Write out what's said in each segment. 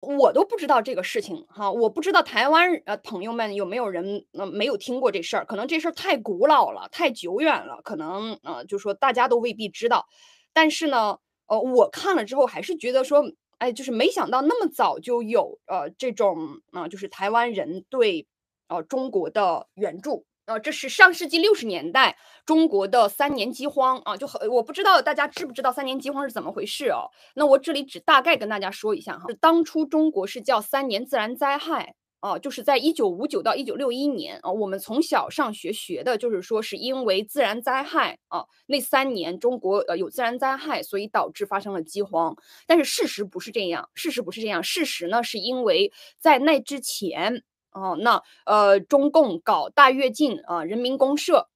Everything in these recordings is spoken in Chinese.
我都不知道这个事情哈，我不知道台湾呃朋友们有没有人呃没有听过这事儿，可能这事儿太古老了，太久远了，可能呃就说大家都未必知道。但是呢，呃我看了之后还是觉得说，哎，就是没想到那么早就有呃这种啊，就是台湾人对呃中国的援助。啊，这是上世纪六十年代中国的三年饥荒啊，就我不知道大家知不知道三年饥荒是怎么回事哦？那我这里只大概跟大家说一下哈，当初中国是叫三年自然灾害啊，就是在一九五九到一九六一年啊，我们从小上学学的就是说是因为自然灾害啊，那三年中国呃有自然灾害，所以导致发生了饥荒。但是事实不是这样，事实不是这样，事实呢是因为在那之前。哦，那呃，中共搞大跃进啊，人民公社。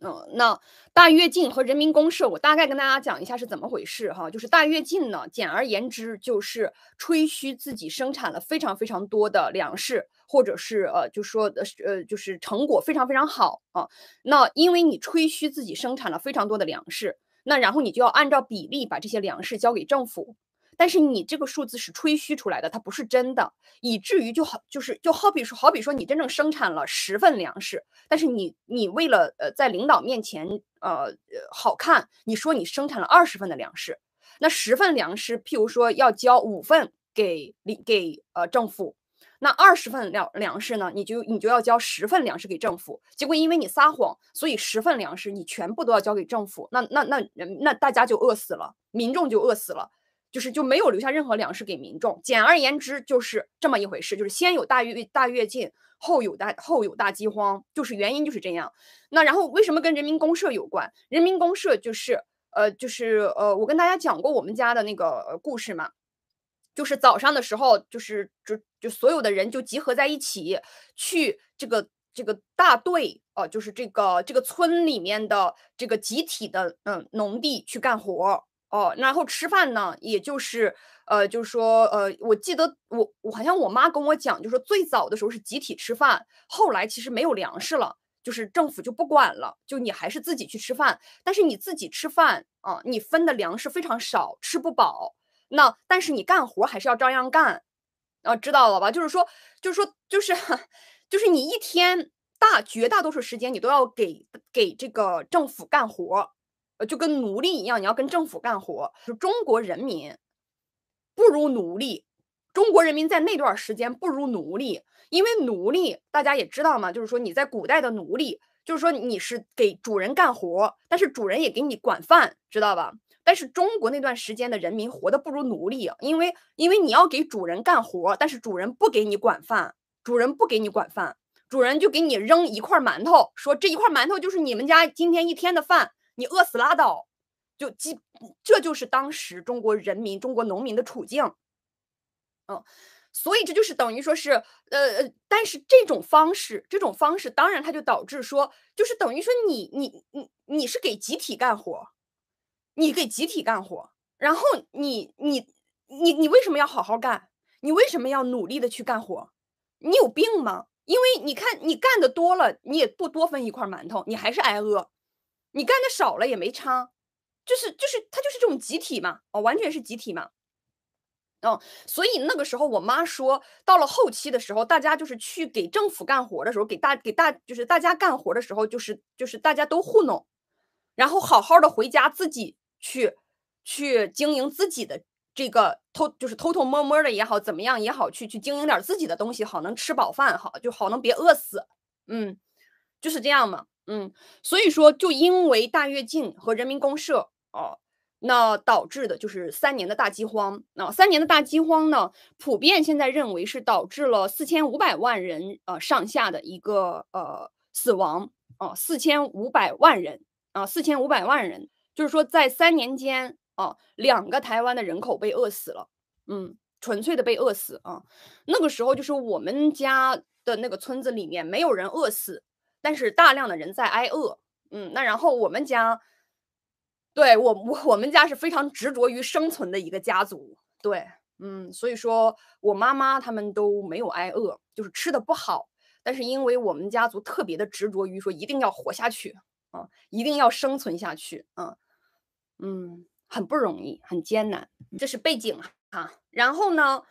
嗯，那大跃进和人民公社，我大概跟大家讲一下是怎么回事哈。就是大跃进呢，简而言之就是吹嘘自己生产了非常非常多的粮食，或者是呃，就说说呃，就是成果非常非常好啊。那因为你吹嘘自己生产了非常多的粮食，那然后你就要按照比例把这些粮食交给政府。但是你这个数字是吹嘘出来的，它不是真的，以至于就好就是就好比说好比说你真正生产了十份粮食，但是你你为了呃在领导面前呃呃好看，你说你生产了二十份的粮食，那十份粮食譬如说要交五份给领给呃政府，那二十份粮粮食呢，你就你就要交十份粮食给政府，结果因为你撒谎，所以十份粮食你全部都要交给政府，那那那那大家就饿死了，民众就饿死了。就是就没有留下任何粮食给民众。简而言之，就是这么一回事，就是先有大跃大跃进，后有大后有大饥荒，就是原因就是这样。那然后为什么跟人民公社有关？人民公社就是呃就是呃，我跟大家讲过我们家的那个故事嘛，就是早上的时候，就是就就所有的人就集合在一起，去这个这个大队哦，就是这个这个村里面的这个集体的嗯农地去干活。哦，然后吃饭呢，也就是，呃，就是说，呃，我记得我，我好像我妈跟我讲，就是说最早的时候是集体吃饭，后来其实没有粮食了，就是政府就不管了，就你还是自己去吃饭，但是你自己吃饭啊，你分的粮食非常少，吃不饱。那但是你干活还是要照样干，啊，知道了吧？就是说，就是说，就是，就是你一天大绝大多数时间你都要给给这个政府干活。呃，就跟奴隶一样，你要跟政府干活。就中国人民不如奴隶，中国人民在那段时间不如奴隶，因为奴隶大家也知道嘛，就是说你在古代的奴隶，就是说你是给主人干活，但是主人也给你管饭，知道吧？但是中国那段时间的人民活得不如奴隶，因为因为你要给主人干活，但是主人不给你管饭，主人不给你管饭，主人就给你扔一块馒头，说这一块馒头就是你们家今天一天的饭。你饿死拉倒，就基，这就是当时中国人民、中国农民的处境，嗯，所以这就是等于说是，呃，但是这种方式，这种方式当然它就导致说，就是等于说你你你你是给集体干活，你给集体干活，然后你你你你为什么要好好干？你为什么要努力的去干活？你有病吗？因为你看你干的多了，你也不多分一块馒头，你还是挨饿。你干的少了也没差，就是就是他就是这种集体嘛，哦，完全是集体嘛，嗯，所以那个时候我妈说，到了后期的时候，大家就是去给政府干活的时候，给大给大就是大家干活的时候，就是就是大家都糊弄，然后好好的回家自己去去经营自己的这个偷就是偷偷摸摸的也好，怎么样也好，去去经营点自己的东西好，能吃饱饭好就好能别饿死，嗯，就是这样嘛。嗯，所以说，就因为大跃进和人民公社哦，那导致的就是三年的大饥荒。那三年的大饥荒呢，普遍现在认为是导致了四千五百万人呃上下的一个呃死亡哦，四千五百万人啊，四千五百万人，就是说在三年间啊，两个台湾的人口被饿死了，嗯，纯粹的被饿死啊。那个时候就是我们家的那个村子里面没有人饿死。但是大量的人在挨饿，嗯，那然后我们家，对我我我们家是非常执着于生存的一个家族，对，嗯，所以说我妈妈他们都没有挨饿，就是吃的不好，但是因为我们家族特别的执着于说一定要活下去，啊，一定要生存下去，啊，嗯，很不容易，很艰难，这是背景啊，然后呢？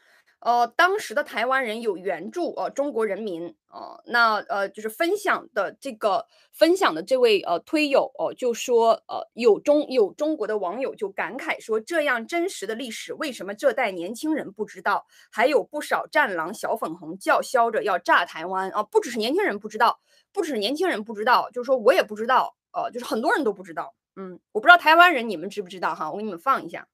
呃，当时的台湾人有援助，呃，中国人民，呃，那呃，就是分享的这个分享的这位呃推友，哦，就说，呃，有中有中国的网友就感慨说，这样真实的历史为什么这代年轻人不知道？还有不少战狼小粉红叫嚣着要炸台湾啊！不只是年轻人不知道，不只是年轻人不知道，就是说我也不知道，呃，就是很多人都不知道，嗯，我不知道台湾人你们知不知道哈？我给你们放一下。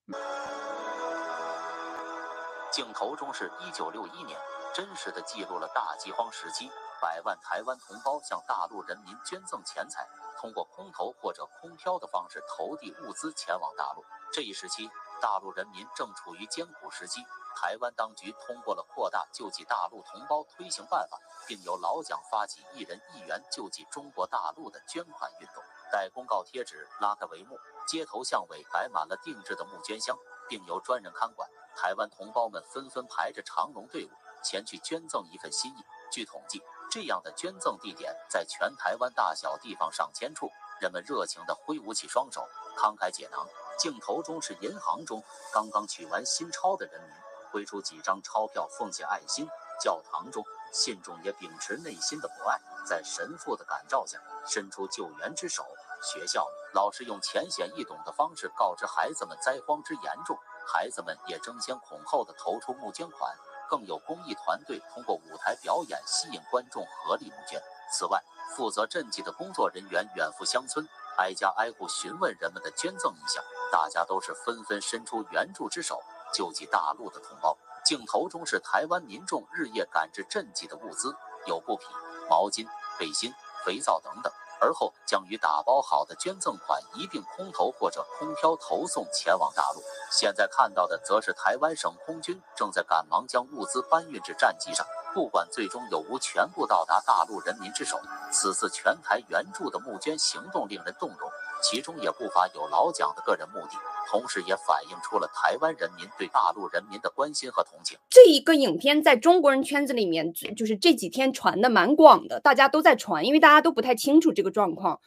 镜头中是一九六一年，真实的记录了大饥荒时期，百万台湾同胞向大陆人民捐赠钱财，通过空投或者空飘的方式投递物资前往大陆。这一时期，大陆人民正处于艰苦时期，台湾当局通过了扩大救济大陆同胞推行办法，并由老蒋发起一人一元救济中国大陆的捐款运动。在公告贴纸拉开帷幕，街头巷尾摆满了定制的募捐箱。并由专人看管。台湾同胞们纷纷排着长龙队伍前去捐赠一份心意。据统计，这样的捐赠地点在全台湾大小地方上千处，人们热情地挥舞起双手，慷慨解囊。镜头中是银行中刚刚取完新钞的人民，挥出几张钞票奉献爱心；教堂中，信众也秉持内心的博爱，在神父的感召下伸出救援之手；学校。老师用浅显易懂的方式告知孩子们灾荒之严重，孩子们也争先恐后的投出募捐款，更有公益团队通过舞台表演吸引观众合力募捐。此外，负责赈济的工作人员远赴乡村，挨家挨户询问人们的捐赠意向，大家都是纷纷伸出援助之手，救济大陆的同胞。镜头中是台湾民众日夜赶制赈济的物资，有布匹、毛巾、背心、肥皂等等。而后将与打包好的捐赠款一并空投或者空飘投送前往大陆。现在看到的，则是台湾省空军正在赶忙将物资搬运至战机上。不管最终有无全部到达大陆人民之手，此次全台援助的募捐行动令人动容，其中也不乏有老蒋的个人目的。同时也反映出了台湾人民对大陆人民的关心和同情。这一个影片在中国人圈子里面，就是这几天传的蛮广的，大家都在传，因为大家都不太清楚这个状况。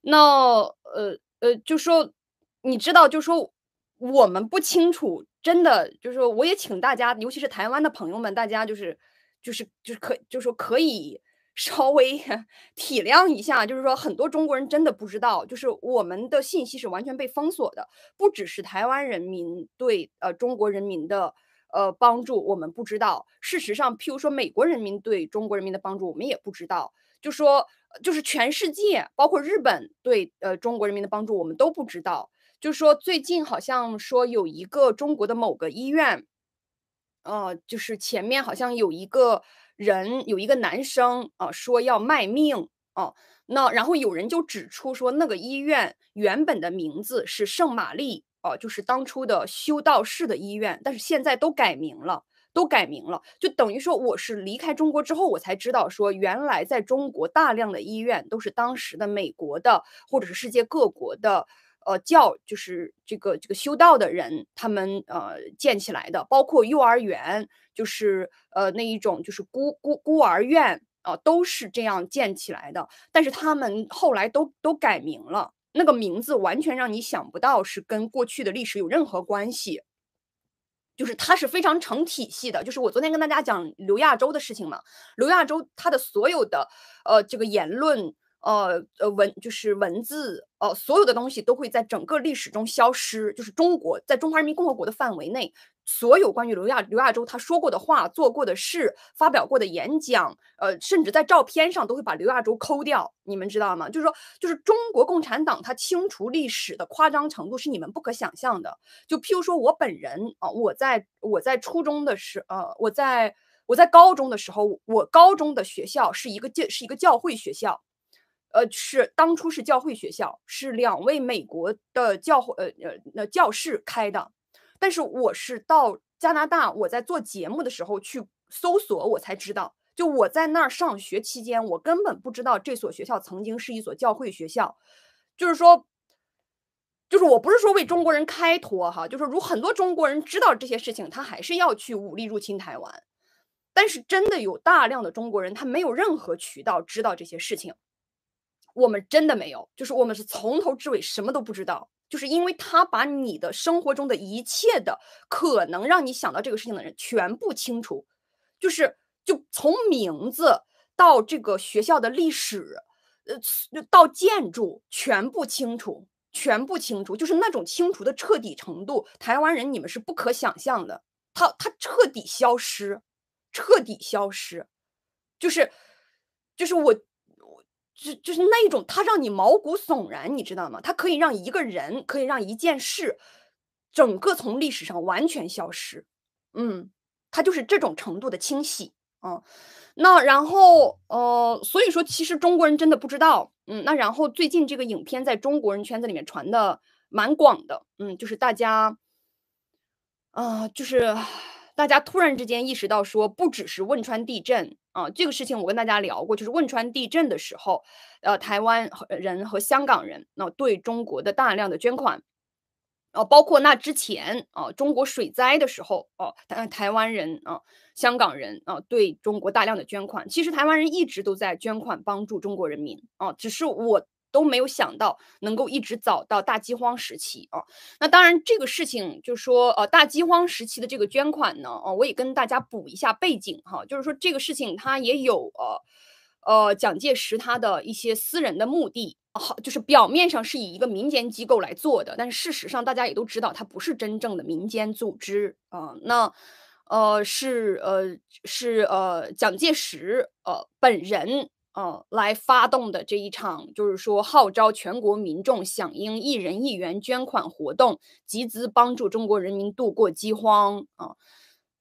那呃呃，就说你知道，就说我们不清楚，真的就是说，我也请大家，尤其是台湾的朋友们，大家就是就是就是可，就说可以。稍微体谅一下，就是说，很多中国人真的不知道，就是我们的信息是完全被封锁的。不只是台湾人民对呃中国人民的呃帮助，我们不知道。事实上，譬如说美国人民对中国人民的帮助，我们也不知道。就说就是全世界，包括日本对呃中国人民的帮助，我们都不知道。就是说，最近好像说有一个中国的某个医院。呃，就是前面好像有一个人，有一个男生啊，说要卖命呃。那然后有人就指出说，那个医院原本的名字是圣玛丽呃，就是当初的修道士的医院，但是现在都改名了，都改名了。就等于说，我是离开中国之后，我才知道说，原来在中国大量的医院都是当时的美国的或者是世界各国的。呃，教就是这个这个修道的人，他们呃建起来的，包括幼儿园，就是呃那一种就是孤孤孤儿院啊，都是这样建起来的。但是他们后来都都改名了，那个名字完全让你想不到是跟过去的历史有任何关系。就是它是非常成体系的，就是我昨天跟大家讲刘亚洲的事情嘛，刘亚洲他的所有的呃这个言论呃呃文就是文字。呃，所有的东西都会在整个历史中消失。就是中国在中华人民共和国的范围内，所有关于刘亚刘亚洲他说过的话、做过的事、发表过的演讲，呃，甚至在照片上都会把刘亚洲抠掉。你们知道吗？就是说，就是中国共产党他清除历史的夸张程度是你们不可想象的。就譬如说，我本人啊，我在我在初中的时，呃，我在我在高中的时候，我高中的学校是一个教是一个教会学校。呃，是当初是教会学校，是两位美国的教呃呃那教士开的，但是我是到加拿大，我在做节目的时候去搜索，我才知道，就我在那儿上学期间，我根本不知道这所学校曾经是一所教会学校，就是说，就是我不是说为中国人开脱哈，就是如很多中国人知道这些事情，他还是要去武力入侵台湾，但是真的有大量的中国人，他没有任何渠道知道这些事情。我们真的没有，就是我们是从头至尾什么都不知道，就是因为他把你的生活中的一切的可能让你想到这个事情的人全部清除，就是就从名字到这个学校的历史，呃，到建筑全部清除，全部清除，就是那种清除的彻底程度，台湾人你们是不可想象的，他他彻底消失，彻底消失，就是就是我。就就是那一种，它让你毛骨悚然，你知道吗？它可以让一个人，可以让一件事，整个从历史上完全消失。嗯，它就是这种程度的清洗啊。那然后呃，所以说其实中国人真的不知道。嗯，那然后最近这个影片在中国人圈子里面传的蛮广的。嗯，就是大家，啊，就是大家突然之间意识到说，不只是汶川地震。啊，这个事情我跟大家聊过，就是汶川地震的时候，呃，台湾人和香港人那对中国的大量的捐款，啊，包括那之前啊，中国水灾的时候，哦，台湾人啊，香港人啊，对中国大量的捐款，其实台湾人一直都在捐款帮助中国人民啊，只是我。都没有想到能够一直早到大饥荒时期啊。那当然，这个事情就说呃，大饥荒时期的这个捐款呢，呃，我也跟大家补一下背景哈。就是说，这个事情它也有呃呃，蒋介石他的一些私人的目的好，就是表面上是以一个民间机构来做的，但是事实上大家也都知道，它不是真正的民间组织啊。那呃是呃是呃蒋介石呃本人。呃，来发动的这一场，就是说号召全国民众响应“一人一元”捐款活动，集资帮助中国人民度过饥荒啊。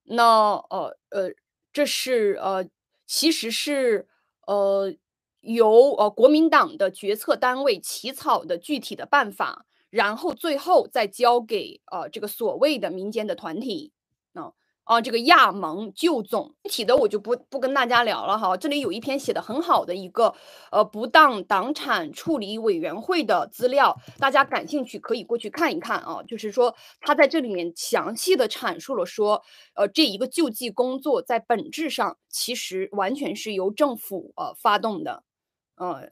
那呃呃，这是呃，其实是呃由呃国民党的决策单位起草的具体的办法，然后最后再交给呃这个所谓的民间的团体，那。啊，这个亚盟旧总具体的我就不不跟大家聊了哈，这里有一篇写的很好的一个呃不当党产处理委员会的资料，大家感兴趣可以过去看一看啊，就是说他在这里面详细的阐述了说，呃这一个救济工作在本质上其实完全是由政府呃发动的，呃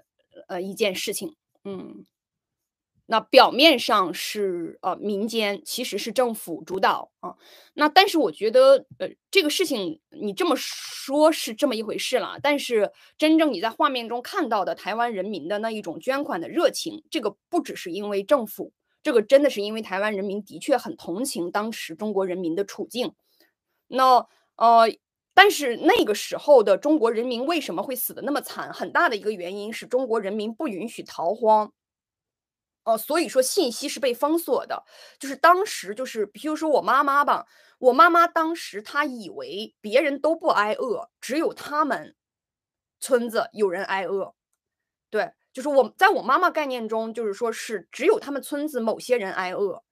呃一件事情，嗯。那表面上是呃民间，其实是政府主导啊。那但是我觉得，呃，这个事情你这么说，是这么一回事了。但是真正你在画面中看到的台湾人民的那一种捐款的热情，这个不只是因为政府，这个真的是因为台湾人民的确很同情当时中国人民的处境。那呃，但是那个时候的中国人民为什么会死得那么惨？很大的一个原因是中国人民不允许逃荒。呃，所以说信息是被封锁的，就是当时就是，比如说我妈妈吧，我妈妈当时她以为别人都不挨饿，只有他们村子有人挨饿，对，就是我在我妈妈概念中，就是说是只有他们村子某些人挨饿，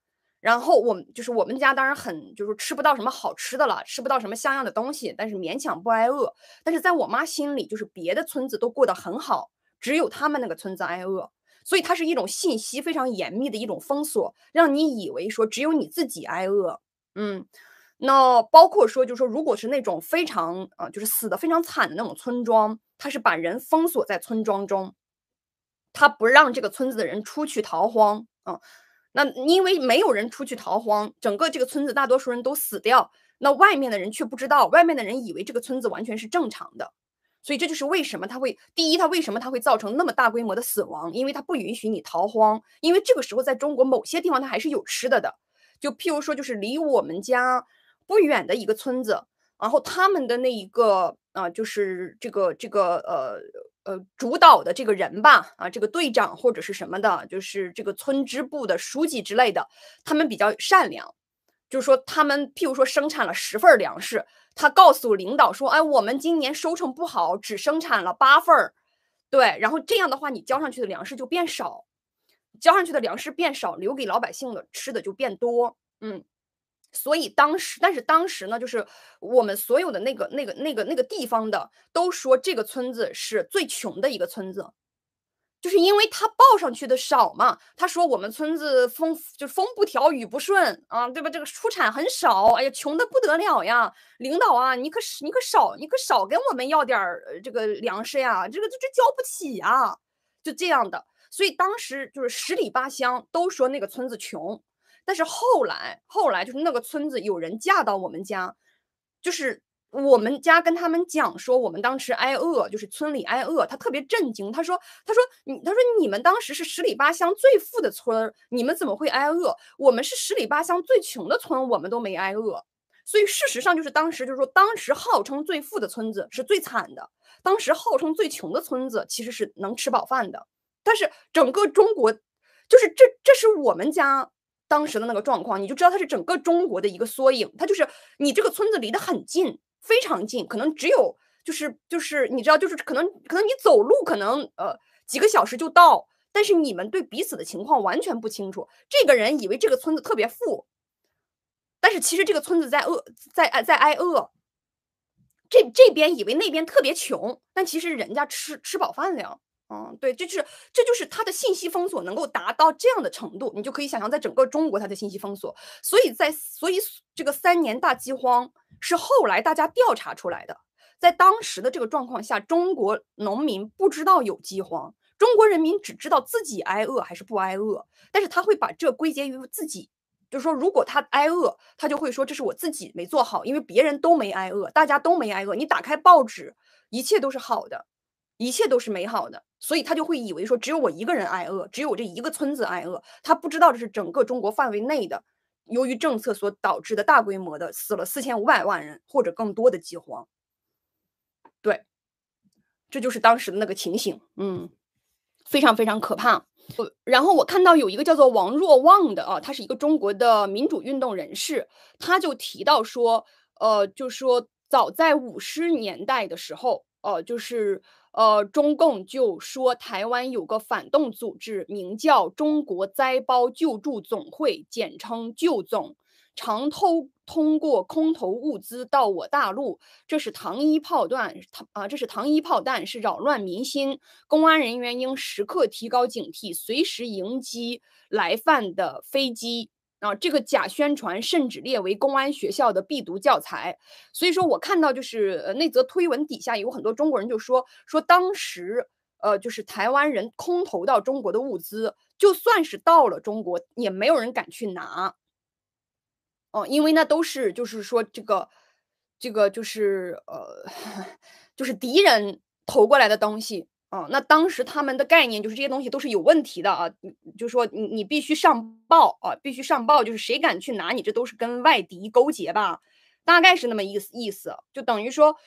然后我们就是我们家当然很就是吃不到什么好吃的了，吃不到什么像样的东西，但是勉强不挨饿，但是在我妈心里，就是别的村子都过得很好，只有他们那个村子挨饿。所以它是一种信息非常严密的一种封锁，让你以为说只有你自己挨饿。嗯，那包括说，就是说，如果是那种非常啊，就是死的非常惨的那种村庄，它是把人封锁在村庄中，他不让这个村子的人出去逃荒。啊，那因为没有人出去逃荒，整个这个村子大多数人都死掉，那外面的人却不知道，外面的人以为这个村子完全是正常的。所以这就是为什么他会第一，他为什么他会造成那么大规模的死亡？因为他不允许你逃荒，因为这个时候在中国某些地方他还是有吃的的，就譬如说就是离我们家不远的一个村子，然后他们的那一个啊，就是这个这个呃呃主导的这个人吧，啊这个队长或者是什么的，就是这个村支部的书记之类的，他们比较善良。就是说，他们譬如说生产了十份粮食，他告诉领导说：“哎，我们今年收成不好，只生产了八份儿，对。然后这样的话，你交上去的粮食就变少，交上去的粮食变少，留给老百姓的吃的就变多。嗯，所以当时，但是当时呢，就是我们所有的那个、那个、那个、那个地方的都说这个村子是最穷的一个村子。”就是因为他报上去的少嘛，他说我们村子风就是风不调雨不顺啊，对吧？这个出产很少，哎呀，穷的不得了呀！领导啊，你可你可少你可少跟我们要点儿这个粮食呀，这个这这交不起呀，就这样的。所以当时就是十里八乡都说那个村子穷，但是后来后来就是那个村子有人嫁到我们家，就是。我们家跟他们讲说，我们当时挨饿，就是村里挨饿。他特别震惊，他说：“他说你，他说你们当时是十里八乡最富的村你们怎么会挨饿？我们是十里八乡最穷的村，我们都没挨饿。所以事实上就是当时，就是说当时号称最富的村子是最惨的，当时号称最穷的村子其实是能吃饱饭的。但是整个中国，就是这这是我们家当时的那个状况，你就知道它是整个中国的一个缩影。它就是你这个村子离得很近。”非常近，可能只有就是就是，你知道，就是可能可能你走路可能呃几个小时就到，但是你们对彼此的情况完全不清楚。这个人以为这个村子特别富，但是其实这个村子在饿，在挨在挨饿。这这边以为那边特别穷，但其实人家吃吃饱饭了。嗯，对，就是这就是他的信息封锁能够达到这样的程度，你就可以想象在整个中国他的信息封锁。所以在所以这个三年大饥荒。是后来大家调查出来的，在当时的这个状况下，中国农民不知道有饥荒，中国人民只知道自己挨饿还是不挨饿，但是他会把这归结于自己，就是说，如果他挨饿，他就会说这是我自己没做好，因为别人都没挨饿，大家都没挨饿。你打开报纸，一切都是好的，一切都是美好的，所以他就会以为说只有我一个人挨饿，只有我这一个村子挨饿，他不知道这是整个中国范围内的。由于政策所导致的大规模的死了四千五百万人或者更多的饥荒，对，这就是当时的那个情形，嗯，非常非常可怕。然后我看到有一个叫做王若望的啊，他是一个中国的民主运动人士，他就提到说，呃，就说早在五十年代的时候。哦，就是，呃，中共就说台湾有个反动组织，名叫中国灾包救助总会，简称救总，常偷通过空投物资到我大陆，这是糖衣炮弹，啊，这是糖衣炮弹，是扰乱民心，公安人员应时刻提高警惕，随时迎击来犯的飞机。啊，这个假宣传甚至列为公安学校的必读教材，所以说我看到就是呃那则推文底下有很多中国人就说说当时呃就是台湾人空投到中国的物资，就算是到了中国也没有人敢去拿，哦，因为那都是就是说这个这个就是呃 就是敌人投过来的东西。嗯，那当时他们的概念就是这些东西都是有问题的啊，就说你你必须上报啊，必须上报，就是谁敢去拿你，这都是跟外敌勾结吧，大概是那么意思意思，就等于说，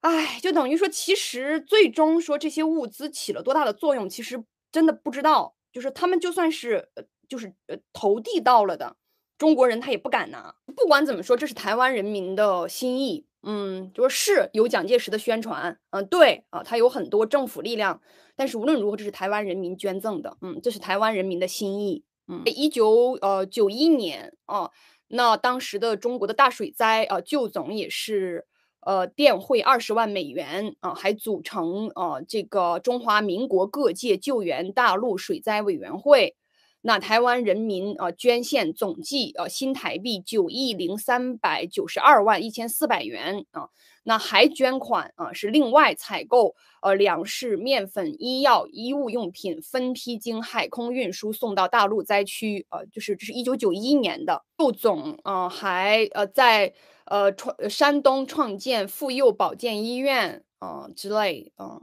哎，就等于说，其实最终说这些物资起了多大的作用，其实真的不知道，就是他们就算是就是呃投递到了的，中国人他也不敢拿，不管怎么说，这是台湾人民的心意。嗯，就是有蒋介石的宣传，嗯，对啊，他有很多政府力量，但是无论如何，这是台湾人民捐赠的，嗯，这是台湾人民的心意，嗯，一九呃九一年啊，那当时的中国的大水灾啊，旧总也是呃电汇二十万美元啊，还组成啊这个中华民国各界救援大陆水灾委员会。那台湾人民啊，捐献总计呃新台币九亿零三百九十二万一千四百元啊，那还捐款啊，是另外采购呃粮食、面粉、医药、衣物用品，分批经海空运输送到大陆灾区啊，就是这是一九九一年的。陆总啊，还呃在呃创山东创建妇幼保健医院啊之类啊，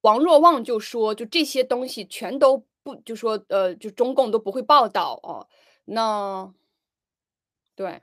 王若望就说，就这些东西全都。不就说呃，就中共都不会报道哦。那对，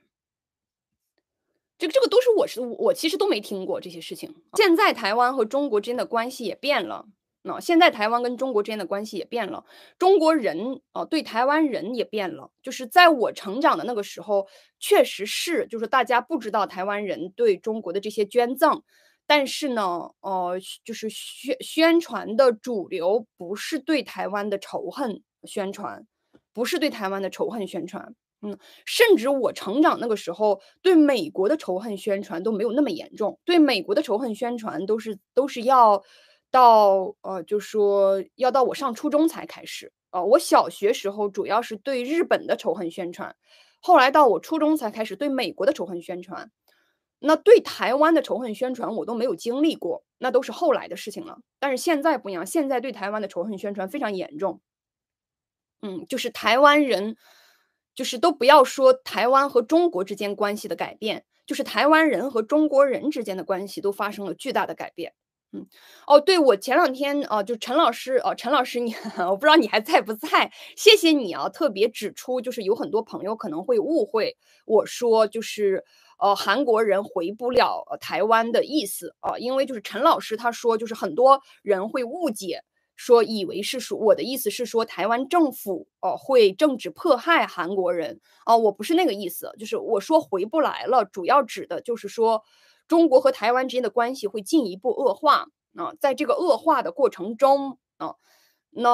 这这个都是我是我其实都没听过这些事情。现在台湾和中国之间的关系也变了，那现在台湾跟中国之间的关系也变了，中国人哦对台湾人也变了。就是在我成长的那个时候，确实是，就是大家不知道台湾人对中国的这些捐赠。但是呢，呃，就是宣宣传的主流不是对台湾的仇恨宣传，不是对台湾的仇恨宣传，嗯，甚至我成长那个时候对美国的仇恨宣传都没有那么严重，对美国的仇恨宣传都是都是要到呃，就说要到我上初中才开始，呃，我小学时候主要是对日本的仇恨宣传，后来到我初中才开始对美国的仇恨宣传。那对台湾的仇恨宣传我都没有经历过，那都是后来的事情了。但是现在不一样，现在对台湾的仇恨宣传非常严重。嗯，就是台湾人，就是都不要说台湾和中国之间关系的改变，就是台湾人和中国人之间的关系都发生了巨大的改变。嗯，哦，对，我前两天啊，就陈老师，哦，陈老师，你 我不知道你还在不在，谢谢你啊，特别指出，就是有很多朋友可能会误会我说，就是。呃，韩国人回不了台湾的意思啊，因为就是陈老师他说，就是很多人会误解，说以为是说我的意思是说台湾政府哦会政治迫害韩国人啊，我不是那个意思，就是我说回不来了，主要指的就是说中国和台湾之间的关系会进一步恶化啊，在这个恶化的过程中啊，那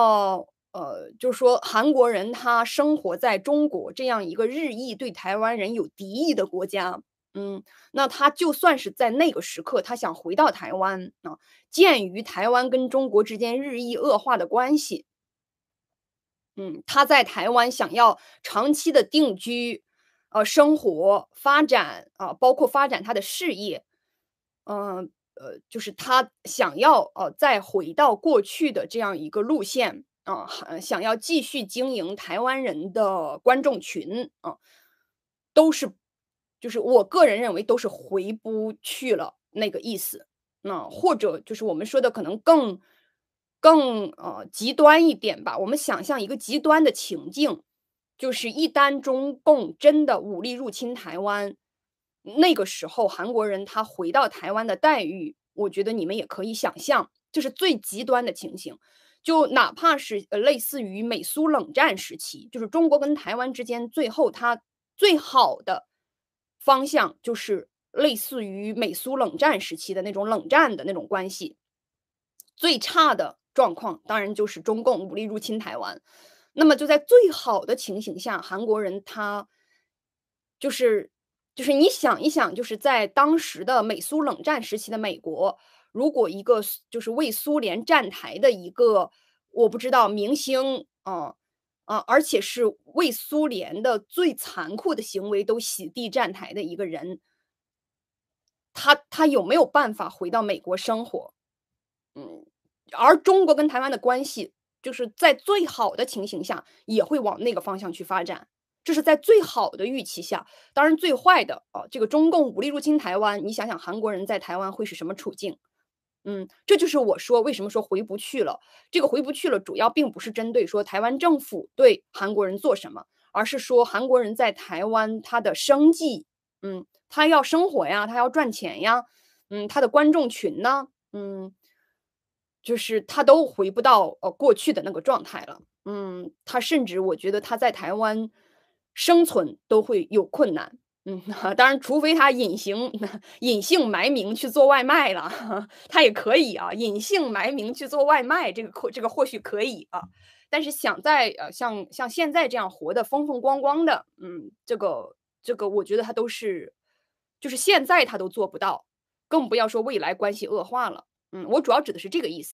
呃就是说韩国人他生活在中国这样一个日益对台湾人有敌意的国家。嗯，那他就算是在那个时刻，他想回到台湾啊。鉴于台湾跟中国之间日益恶化的关系，嗯，他在台湾想要长期的定居，呃，生活发展啊，包括发展他的事业，嗯，呃，就是他想要呃再回到过去的这样一个路线啊，想要继续经营台湾人的观众群啊，都是。就是我个人认为都是回不去了那个意思，那或者就是我们说的可能更更呃极端一点吧。我们想象一个极端的情境，就是一旦中共真的武力入侵台湾，那个时候韩国人他回到台湾的待遇，我觉得你们也可以想象，就是最极端的情形。就哪怕是呃类似于美苏冷战时期，就是中国跟台湾之间最后他最好的。方向就是类似于美苏冷战时期的那种冷战的那种关系，最差的状况当然就是中共武力入侵台湾，那么就在最好的情形下，韩国人他就是就是你想一想，就是在当时的美苏冷战时期的美国，如果一个就是为苏联站台的一个我不知道明星啊。啊，而且是为苏联的最残酷的行为都洗地站台的一个人，他他有没有办法回到美国生活？嗯，而中国跟台湾的关系，就是在最好的情形下也会往那个方向去发展，这是在最好的预期下。当然，最坏的啊，这个中共武力入侵台湾，你想想韩国人在台湾会是什么处境？嗯，这就是我说为什么说回不去了。这个回不去了，主要并不是针对说台湾政府对韩国人做什么，而是说韩国人在台湾他的生计，嗯，他要生活呀，他要赚钱呀，嗯，他的观众群呢，嗯，就是他都回不到呃过去的那个状态了。嗯，他甚至我觉得他在台湾生存都会有困难。嗯，当然，除非他隐形、隐姓埋名去做外卖了，他也可以啊，隐姓埋名去做外卖，这个或这个或许可以啊。但是想在呃像像现在这样活得风风光光的，嗯，这个这个我觉得他都是，就是现在他都做不到，更不要说未来关系恶化了。嗯，我主要指的是这个意思。